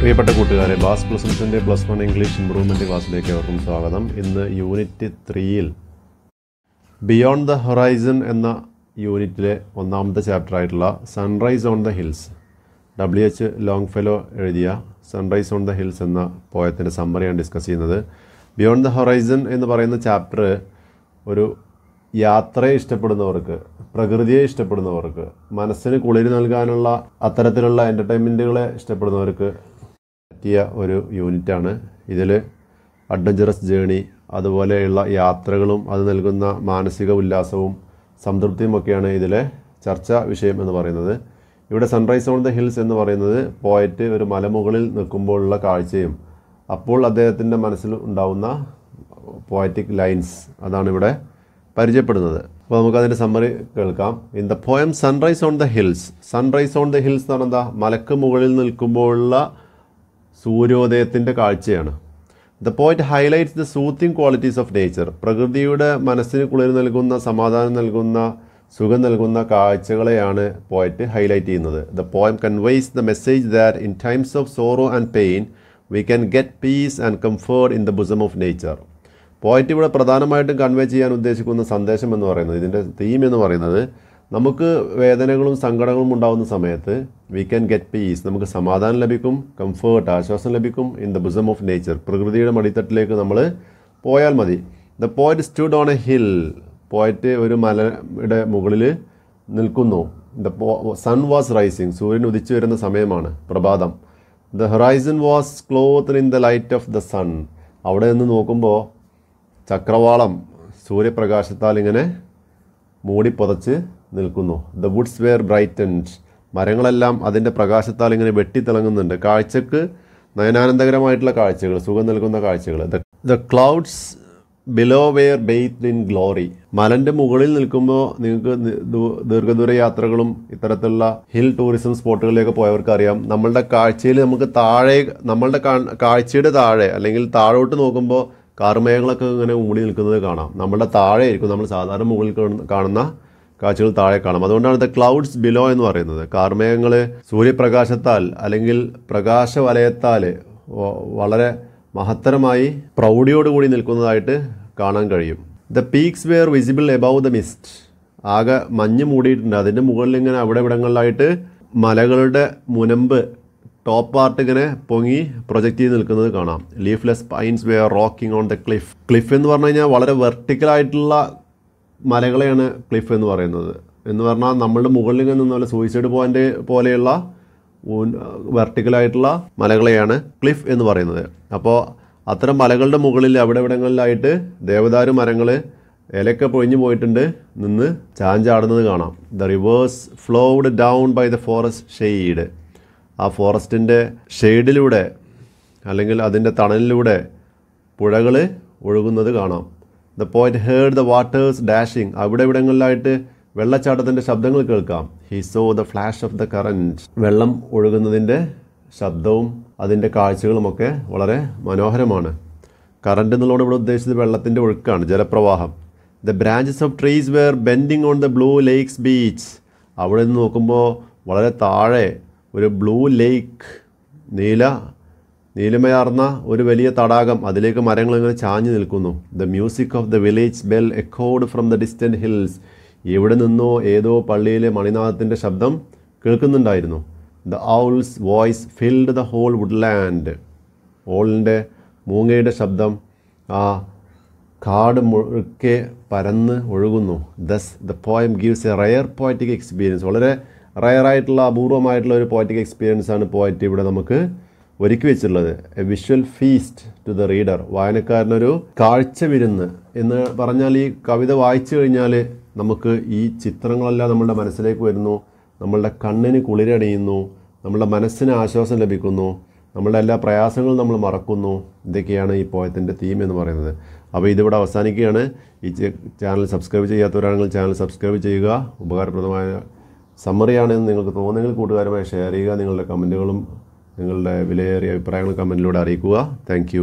പ്രിയപ്പെട്ട കൂട്ടുകാരെ ബാസ് പ്ലസൻസിൻ്റെ പ്ലസ് വൺ ഇംഗ്ലീഷ് ഇംപ്രൂവ്മെൻ്റ് ക്ലാസ്സിലേക്ക് അവർക്കും സ്വാഗതം ഇന്ന് യൂണിറ്റ് ത്രീയിൽ ബിയോണ്ട് ദ ഹൊറൈസൺ എന്ന യൂണിറ്റിലെ ഒന്നാമത്തെ ചാപ്റ്റർ ആയിട്ടുള്ള sunrise on the hills W H Longfellow എഴുതിയ സൺറൈസ് ഓൺ ദ ഹിൽസ് എന്ന പോയത്തിൻ്റെ സമ്മറിയാണ് ഡിസ്കസ് ചെയ്യുന്നത് ബിയോണ്ട് ദ ഹൊറൈസൺ എന്ന് പറയുന്ന ചാപ്റ്റർ ഒരു യാത്രയെ ഇഷ്ടപ്പെടുന്നവർക്ക് പ്രകൃതിയെ ഇഷ്ടപ്പെടുന്നവർക്ക് മനസ്സിന് കുളിര് നൽകാനുള്ള അത്തരത്തിലുള്ള എൻ്റർടൈൻമെൻറ്റുകളെ ഇഷ്ടപ്പെടുന്നവർക്ക് പറ്റിയ ഒരു യൂണിറ്റാണ് ഇതിൽ അഡ്വഞ്ചറസ് ജേണി അതുപോലെയുള്ള യാത്രകളും അത് നൽകുന്ന മാനസിക ഉല്ലാസവും സംതൃപ്തിയും ഒക്കെയാണ് ഇതിലെ ചർച്ചാ വിഷയം എന്ന് പറയുന്നത് ഇവിടെ സൺറൈസ് ഓൺ ദ ഹിൽസ് എന്ന് പറയുന്നത് പോയറ്റ് ഒരു മലമുകളിൽ നിൽക്കുമ്പോഴുള്ള കാഴ്ചയും അപ്പോൾ അദ്ദേഹത്തിൻ്റെ മനസ്സിൽ ഉണ്ടാവുന്ന പോയറ്റിക് ലൈൻസ് അതാണ് ഇവിടെ പരിചയപ്പെടുന്നത് അപ്പോൾ നമുക്കതിൻ്റെ സമ്മറി കേൾക്കാം in the poem sunrise on the hills sunrise on the hills എന്ന് പറഞ്ഞാൽ മലക്ക് മുകളിൽ നിൽക്കുമ്പോഴുള്ള സൂര്യോദയത്തിൻ്റെ കാഴ്ചയാണ് the point highlights the soothing qualities of nature പ്രകൃതിയുടെ മനസ്സിന് കുളിർ നൽകുന്ന സമാധാനം നൽകുന്ന സുഖം നൽകുന്ന കാഴ്ചകളെയാണ് പോയറ്റ് ഹൈലൈറ്റ് ചെയ്യുന്നത് the poem conveys the message that in times of sorrow and pain we can get peace and comfort in the bosom of nature poet ഇവിടെ പ്രധാനമായിട്ടും കൺവേ ചെയ്യാൻ ഉദ്ദേശിക്കുന്ന സന്ദേശം എന്ന് പറയുന്നത് ഇതിൻ്റെ തീം എന്ന് പറയുന്നത് നമുക്ക് വേദനകളും സങ്കടങ്ങളും ഉണ്ടാകുന്ന സമയത്ത് വി ക്യാൻ ഗെറ്റ് പീസ് നമുക്ക് സമാധാനം ലഭിക്കും കംഫേർട്ട് ആശ്വാസം ലഭിക്കും in the bosom of nature പ്രകൃതിയുടെ മടിത്തട്ടിലേക്ക് നമ്മൾ പോയാൽ മതി the poet stood on A hill പോയിറ്റ് ഒരു മലയുടെ മുകളിൽ നിൽക്കുന്നു ദ സൺ വാസ് റൈസിങ് സൂര്യൻ ഉദിച്ചു വരുന്ന സമയമാണ് പ്രഭാതം the horizon was cloth in the light of the sun അവിടെ നിന്ന് നോക്കുമ്പോൾ ചക്രവാളം സൂര്യപ്രകാശത്താൽ ഇങ്ങനെ മൂടി പുതച്ച് നിൽക്കുന്നു ദ വുഡ്സ് വെയർ ബ്രൈറ്റൻഡ് മരങ്ങളെല്ലാം അതിൻ്റെ പ്രകാശത്താൽ ഇങ്ങനെ വെട്ടിത്തിളങ്ങുന്നുണ്ട് കാഴ്ചക്ക് നയനാനന്ദകരമായിട്ടുള്ള കാഴ്ചകൾ സുഖം നൽകുന്ന കാഴ്ചകൾ the clouds below were bathed in glory മലൻ്റെ മുകളിൽ നിൽക്കുമ്പോൾ നിങ്ങൾക്ക് ദീർഘദൂര യാത്രകളും ഇത്തരത്തിലുള്ള ഹിൽ ടൂറിസം സ്പോട്ടുകളിലേക്ക് പോയവർക്ക് അറിയാം നമ്മളുടെ കാഴ്ചയിൽ നമുക്ക് താഴെ നമ്മളുടെ കാഴ്ചയുടെ താഴെ അല്ലെങ്കിൽ താഴോട്ട് നോക്കുമ്പോൾ കാർമേഘങ്ങളൊക്കെ ഇങ്ങനെ മൂടി നിൽക്കുന്നത് കാണാം നമ്മളുടെ താഴെ ആയിരിക്കും നമ്മൾ സാധാരണ മുകളിൽ കാണുന്ന കാഴ്ചകൾ താഴെ കാണാം അതുകൊണ്ടാണ് ദ ക്ലൗഡ്സ് ബിലോ എന്ന് പറയുന്നത് കാർമേഘങ്ങൾ സൂര്യപ്രകാശത്താൽ അല്ലെങ്കിൽ പ്രകാശവലയത്താൽ വളരെ മഹത്തരമായി പ്രൗഢിയോടുകൂടി നിൽക്കുന്നതായിട്ട് കാണാൻ കഴിയും the peaks were visible above the mist ആകെ മഞ്ഞ് മൂടിയിട്ടുണ്ട് അതിൻ്റെ മുകളിൽ ഇങ്ങനെ അവിടെ ഇവിടങ്ങളിലായിട്ട് മലകളുടെ മുനമ്പ് ടോപ്പ് പാർട്ട് ഇങ്ങനെ പൊങ്ങി പ്രൊജക്റ്റ് ചെയ്ത് നിൽക്കുന്നത് കാണാം leafless pines were rocking on the cliff cliff എന്ന് പറഞ്ഞു കഴിഞ്ഞാൽ വളരെ വെർട്ടിക്കലായിട്ടുള്ള മലകളെയാണ് ക്ലിഫ് എന്ന് പറയുന്നത് എന്ന് പറഞ്ഞാൽ നമ്മളുടെ മുകളിൽ നിന്ന് പോലെ സൂയിസൈഡ് പോയിൻ്റ് പോലെയുള്ള വെർട്ടിക്കലായിട്ടുള്ള മലകളെയാണ് ക്ലിഫ് എന്ന് പറയുന്നത് അപ്പോൾ അത്തരം മലകളുടെ മുകളിൽ അവിടെ ഇവിടങ്ങളിലായിട്ട് ദേവദാരു മരങ്ങൾ ഇലയൊക്കെ പൊഴിഞ്ഞു പോയിട്ടുണ്ട് നിന്ന് ചാഞ്ചാടുന്നത് കാണാം the rivers flowed down by the forest shade ആ ഫോറസ്റ്റിൻ്റെ ഷെയ്ഡിലൂടെ അല്ലെങ്കിൽ അതിൻ്റെ തണലിലൂടെ പുഴകൾ ഒഴുകുന്നത് കാണാം the point heard the waters dashing അവിടെ ഇവിടങ്ങളിലായിട്ട് വെള്ളച്ചാട്ടത്തിൻ്റെ ശബ്ദങ്ങൾ കേൾക്കാം he saw the flash of the current വെള്ളം ഒഴുകുന്നതിൻ്റെ ശബ്ദവും അതിൻ്റെ കാഴ്ചകളുമൊക്കെ വളരെ മനോഹരമാണ് കറണ്ട് എന്നുള്ളത് ഇവിടെ ഉദ്ദേശിച്ചത് വെള്ളത്തിൻ്റെ ഒഴുക്കാണ് ജലപ്രവാഹം the branches of trees were bending on the blue lakes beach അവിടെ നിന്ന് നോക്കുമ്പോൾ വളരെ താഴെ ഒരു ബ്ലൂ ലേക്ക് നീല നീലിമയാർന്ന ഒരു വലിയ തടാകം അതിലേക്ക് മരങ്ങൾ ഇങ്ങനെ ചാഞ്ഞു നിൽക്കുന്നു the music of the village bell echoed from the distant hills എവിടെ നിന്നോ ഏതോ പള്ളിയിലെ മണിനാഥത്തിൻ്റെ ശബ്ദം കേൾക്കുന്നുണ്ടായിരുന്നു the owl's voice filled the whole woodland ഓളിൻ്റെ മൂങ്ങയുടെ ശബ്ദം ആ കാട് മുഴുക്കെ പരന്ന് ഒഴുകുന്നു thus the poem gives a rare poetic experience വളരെ റയറായിട്ടുള്ള അപൂർവമായിട്ടുള്ള ഒരു പോയറ്റിക് എക്സ്പീരിയൻസ് ആണ് പോയറ്റ് ഇവിടെ നമുക്ക് ഒരുക്കി വെച്ചിട്ടുള്ളത് a visual feast to the reader വായനക്കാരനൊരു കാഴ്ച വിരുന്ന് എന്ന് പറഞ്ഞാൽ ഈ കവിത വായിച്ചു കഴിഞ്ഞാൽ നമുക്ക് ഈ ചിത്രങ്ങളെല്ലാം നമ്മളുടെ മനസ്സിലേക്ക് വരുന്നു നമ്മളുടെ കണ്ണിന് കുളിരണിയുന്നു നമ്മളുടെ മനസ്സിന് ആശ്വാസം ലഭിക്കുന്നു നമ്മളുടെ എല്ലാ പ്രയാസങ്ങളും നമ്മൾ മറക്കുന്നു ഇതൊക്കെയാണ് ഈ പോയത്തിൻ്റെ തീം എന്ന് പറയുന്നത് അപ്പോൾ ഇതിവിടെ അവസാനിക്കുകയാണ് ഈ ചാനൽ സബ്സ്ക്രൈബ് ചെയ്യാത്തവരാണെങ്കിൽ ചാനൽ സബ്സ്ക്രൈബ് ചെയ്യുക ഉപകാരപ്രദമായ സമ്മറിയാണെന്ന് നിങ്ങൾക്ക് തോന്നുന്നെങ്കിൽ കൂട്ടുകാരുമായി ഷെയർ ചെയ്യുക നിങ്ങളുടെ കമൻറ്റുകളും നിങ്ങളുടെ വിലയേറിയ അഭിപ്രായങ്ങൾ കമൻറ്റിലൂടെ അറിയിക്കുക താങ്ക്